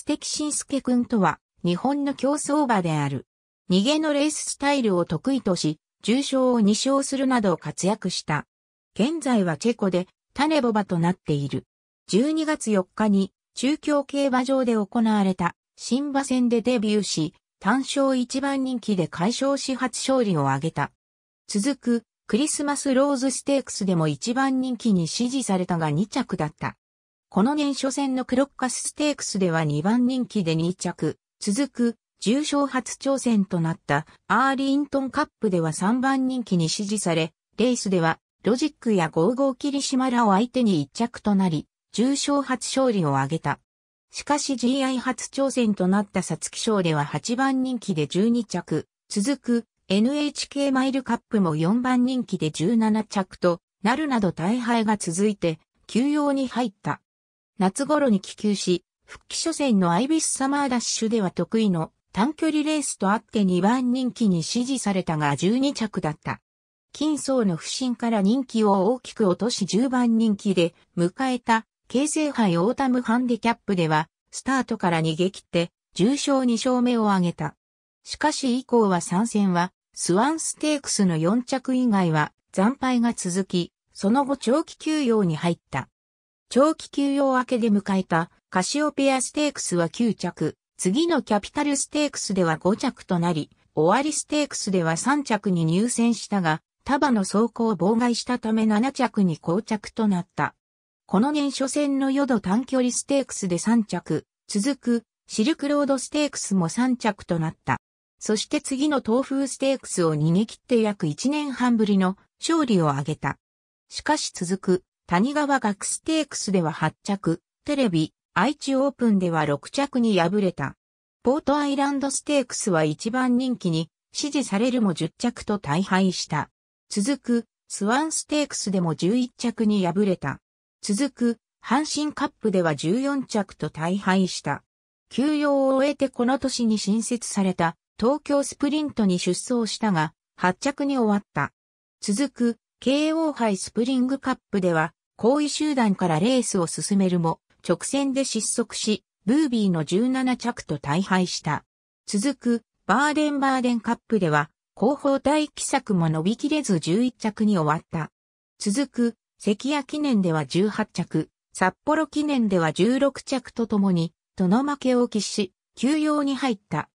ステキシンスケ君とは、日本の競走馬である。逃げのレーススタイルを得意とし、重賞を2勝するなど活躍した。現在はチェコで、種ボバとなっている。12月4日に、中京競馬場で行われた、新馬戦でデビューし、単勝一番人気で解消し初勝利を挙げた。続く、クリスマスローズステークスでも一番人気に支持されたが2着だった。この年初戦のクロッカスステークスでは2番人気で2着、続く、重賞初挑戦となったアーリントンカップでは3番人気に支持され、レースではロジックやゴーキリ霧島らを相手に1着となり、重賞初勝利を挙げた。しかし GI 初挑戦となったサツキ賞では8番人気で12着、続く NHK マイルカップも4番人気で17着となるなど大敗が続いて休養に入った。夏頃に帰休し、復帰初戦のアイビスサマーダッシュでは得意の短距離レースとあって2番人気に支持されたが12着だった。金層の不振から人気を大きく落とし10番人気で迎えた京成杯オータムハンディキャップではスタートから逃げ切って重賞2勝目を挙げた。しかし以降は参戦はスワンステークスの4着以外は惨敗が続き、その後長期休養に入った。長期休養明けで迎えたカシオペアステークスは9着、次のキャピタルステークスでは5着となり、終わりステークスでは3着に入選したが、束の走行を妨害したため7着に膠着となった。この年初戦のヨド短距離ステークスで3着、続くシルクロードステークスも3着となった。そして次の東風ステークスを逃げ切って約1年半ぶりの勝利を挙げた。しかし続く谷川学ステークスでは8着、テレビ、愛知オープンでは6着に敗れた。ポートアイランドステークスは一番人気に支持されるも10着と大敗した。続く、スワンステークスでも11着に敗れた。続く、阪神カップでは14着と大敗した。休養を終えてこの年に新設された東京スプリントに出走したが、8着に終わった。続く、KO 杯スプリングカップでは後位集団からレースを進めるも、直線で失速し、ブービーの17着と大敗した。続く、バーデンバーデンカップでは、後方待機策も伸びきれず11着に終わった。続く、関谷記念では18着、札幌記念では16着とともに、との負けを喫し、休養に入った。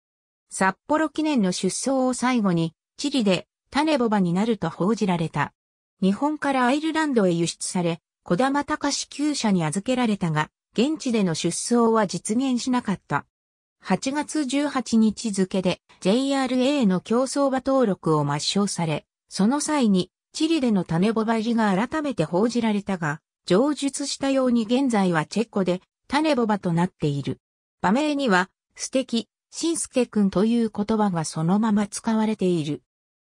札幌記念の出走を最後に、チリで、種ボバになると報じられた。日本からアイルランドへ輸出され、小玉隆厩舎に預けられたが、現地での出走は実現しなかった。8月18日付で JRA の競争馬登録を抹消され、その際にチリでの種ボバりが改めて報じられたが、上述したように現在はチェコで種ボバとなっている。場名には素敵、新助くんという言葉がそのまま使われている。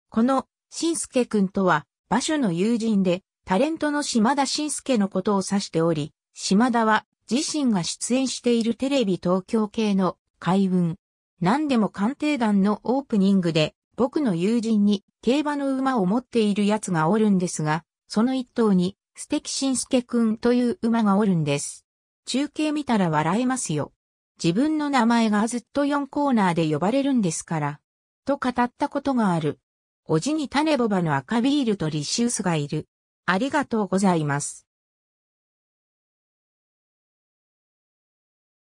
この新助くんとは場所の友人でタレントの島田紳介のことを指しており、島田は自身が出演しているテレビ東京系の海運。何でも鑑定団のオープニングで、僕の友人に競馬の馬を持っている奴がおるんですが、その一頭に素敵紳介くんという馬がおるんです。中継見たら笑えますよ。自分の名前がずっと4コーナーで呼ばれるんですから。と語ったことがある。おじに種ボバの赤ビールとリシウスがいる。ありがとうございます。